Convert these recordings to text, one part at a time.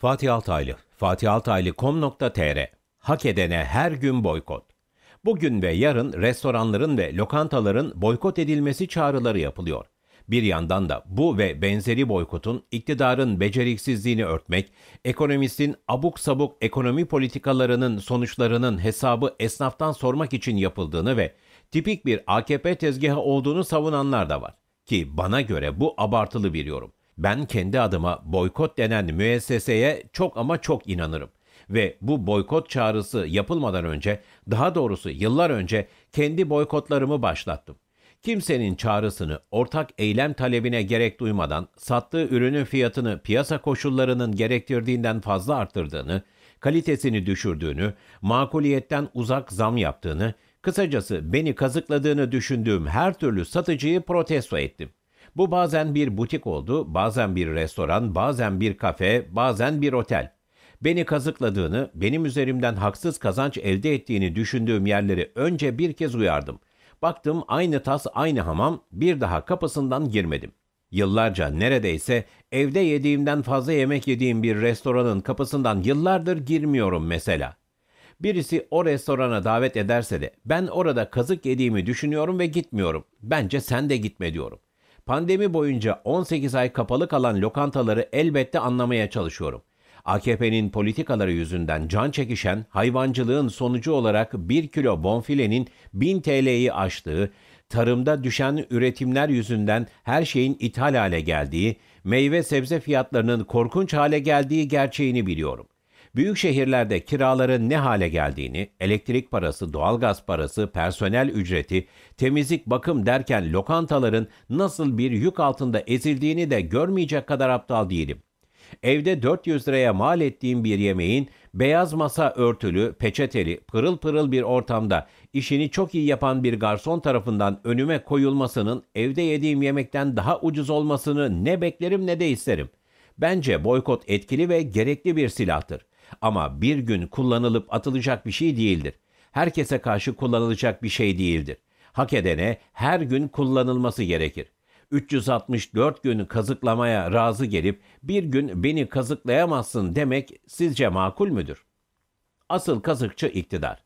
Fatih Altaylı, fatihaltaylı.com.tr Hak edene her gün boykot. Bugün ve yarın restoranların ve lokantaların boykot edilmesi çağrıları yapılıyor. Bir yandan da bu ve benzeri boykotun iktidarın beceriksizliğini örtmek, ekonomistin abuk sabuk ekonomi politikalarının sonuçlarının hesabı esnaftan sormak için yapıldığını ve tipik bir AKP tezgahı olduğunu savunanlar da var. Ki bana göre bu abartılı bir yorum. Ben kendi adıma boykot denen müesseseye çok ama çok inanırım ve bu boykot çağrısı yapılmadan önce, daha doğrusu yıllar önce kendi boykotlarımı başlattım. Kimsenin çağrısını ortak eylem talebine gerek duymadan sattığı ürünün fiyatını piyasa koşullarının gerektirdiğinden fazla arttırdığını, kalitesini düşürdüğünü, makuliyetten uzak zam yaptığını, kısacası beni kazıkladığını düşündüğüm her türlü satıcıyı protesto ettim. Bu bazen bir butik oldu, bazen bir restoran, bazen bir kafe, bazen bir otel. Beni kazıkladığını, benim üzerimden haksız kazanç elde ettiğini düşündüğüm yerleri önce bir kez uyardım. Baktım aynı tas aynı hamam, bir daha kapısından girmedim. Yıllarca neredeyse evde yediğimden fazla yemek yediğim bir restoranın kapısından yıllardır girmiyorum mesela. Birisi o restorana davet ederse de ben orada kazık yediğimi düşünüyorum ve gitmiyorum. Bence sen de gitme diyorum. Pandemi boyunca 18 ay kapalı kalan lokantaları elbette anlamaya çalışıyorum. AKP'nin politikaları yüzünden can çekişen hayvancılığın sonucu olarak 1 kilo bonfilenin 1000 TL'yi aştığı, tarımda düşen üretimler yüzünden her şeyin ithal hale geldiği, meyve sebze fiyatlarının korkunç hale geldiği gerçeğini biliyorum. Büyük şehirlerde kiraların ne hale geldiğini, elektrik parası, doğalgaz parası, personel ücreti, temizlik, bakım derken lokantaların nasıl bir yük altında ezildiğini de görmeyecek kadar aptal değilim. Evde 400 liraya mal ettiğim bir yemeğin beyaz masa örtülü, peçeteli, pırıl pırıl bir ortamda işini çok iyi yapan bir garson tarafından önüme koyulmasının evde yediğim yemekten daha ucuz olmasını ne beklerim ne de isterim. Bence boykot etkili ve gerekli bir silahtır. Ama bir gün kullanılıp atılacak bir şey değildir. Herkese karşı kullanılacak bir şey değildir. Hak edene her gün kullanılması gerekir. 364 gün kazıklamaya razı gelip bir gün beni kazıklayamazsın demek sizce makul müdür? Asıl kazıkçı iktidar.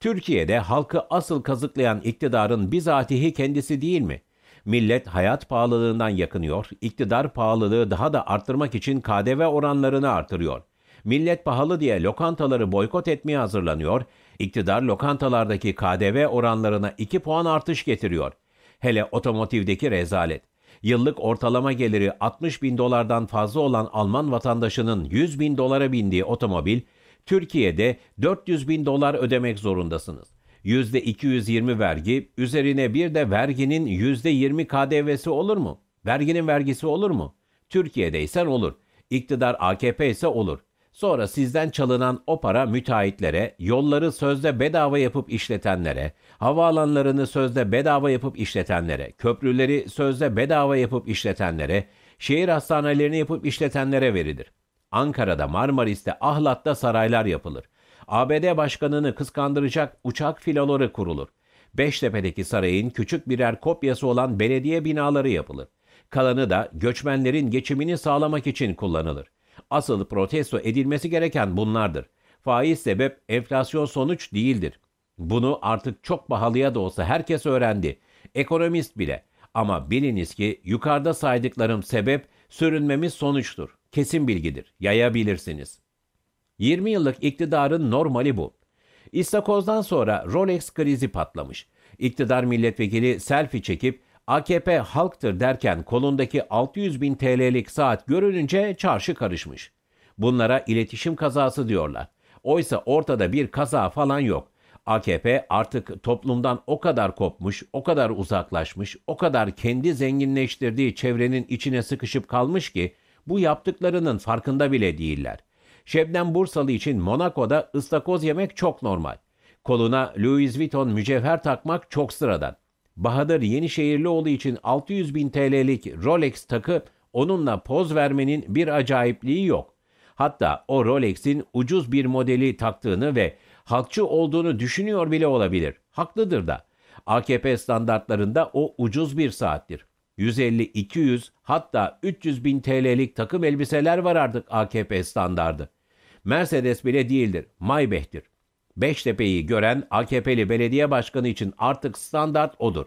Türkiye'de halkı asıl kazıklayan iktidarın bizatihi kendisi değil mi? Millet hayat pahalılığından yakınıyor, iktidar pahalılığı daha da arttırmak için KDV oranlarını artırıyor millet pahalı diye lokantaları boykot etmeye hazırlanıyor, iktidar lokantalardaki KDV oranlarına 2 puan artış getiriyor. Hele otomotivdeki rezalet. Yıllık ortalama geliri 60 bin dolardan fazla olan Alman vatandaşının 100 bin dolara bindiği otomobil, Türkiye'de 400 bin dolar ödemek zorundasınız. %220 vergi, üzerine bir de verginin %20 KDV'si olur mu? Verginin vergisi olur mu? Türkiye'de ise olur. İktidar AKP ise olur. Sonra sizden çalınan o para müteahhitlere, yolları sözde bedava yapıp işletenlere, havaalanlarını sözde bedava yapıp işletenlere, köprüleri sözde bedava yapıp işletenlere, şehir hastanelerini yapıp işletenlere verilir. Ankara'da, Marmaris'te, Ahlat'ta saraylar yapılır. ABD başkanını kıskandıracak uçak filoları kurulur. Beştepe'deki sarayın küçük birer kopyası olan belediye binaları yapılır. Kalanı da göçmenlerin geçimini sağlamak için kullanılır. Asıl protesto edilmesi gereken bunlardır. Faiz sebep, enflasyon sonuç değildir. Bunu artık çok pahalıya da olsa herkes öğrendi. Ekonomist bile. Ama biliniz ki yukarıda saydıklarım sebep, sürünmemiz sonuçtur. Kesin bilgidir. Yayabilirsiniz. 20 yıllık iktidarın normali bu. İstakozdan sonra Rolex krizi patlamış. İktidar milletvekili selfie çekip AKP halktır derken kolundaki 600 bin TL'lik saat görününce çarşı karışmış. Bunlara iletişim kazası diyorlar. Oysa ortada bir kaza falan yok. AKP artık toplumdan o kadar kopmuş, o kadar uzaklaşmış, o kadar kendi zenginleştirdiği çevrenin içine sıkışıp kalmış ki bu yaptıklarının farkında bile değiller. Şebnem Bursalı için Monaco'da ıstakoz yemek çok normal. Koluna Louis Vuitton mücevher takmak çok sıradan. Bahadır Yenişehirli olduğu için 600 bin TL'lik Rolex takı onunla poz vermenin bir acayipliği yok. Hatta o Rolex'in ucuz bir modeli taktığını ve halkçı olduğunu düşünüyor bile olabilir. Haklıdır da. AKP standartlarında o ucuz bir saattir. 150, 200 hatta 300 bin TL'lik takım elbiseler var artık AKP standardı. Mercedes bile değildir, Maybach'tir. Beştepe'yi gören AKP'li belediye başkanı için artık standart odur.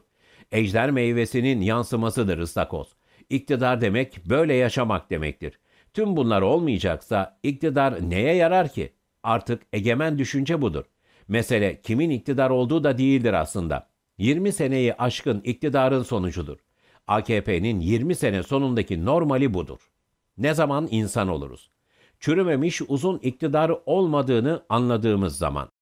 Ejder meyvesinin yansımasıdır ıstakoz. İktidar demek böyle yaşamak demektir. Tüm bunlar olmayacaksa iktidar neye yarar ki? Artık egemen düşünce budur. Mesele kimin iktidar olduğu da değildir aslında. 20 seneyi aşkın iktidarın sonucudur. AKP'nin 20 sene sonundaki normali budur. Ne zaman insan oluruz? Çürümemiş uzun iktidarı olmadığını anladığımız zaman.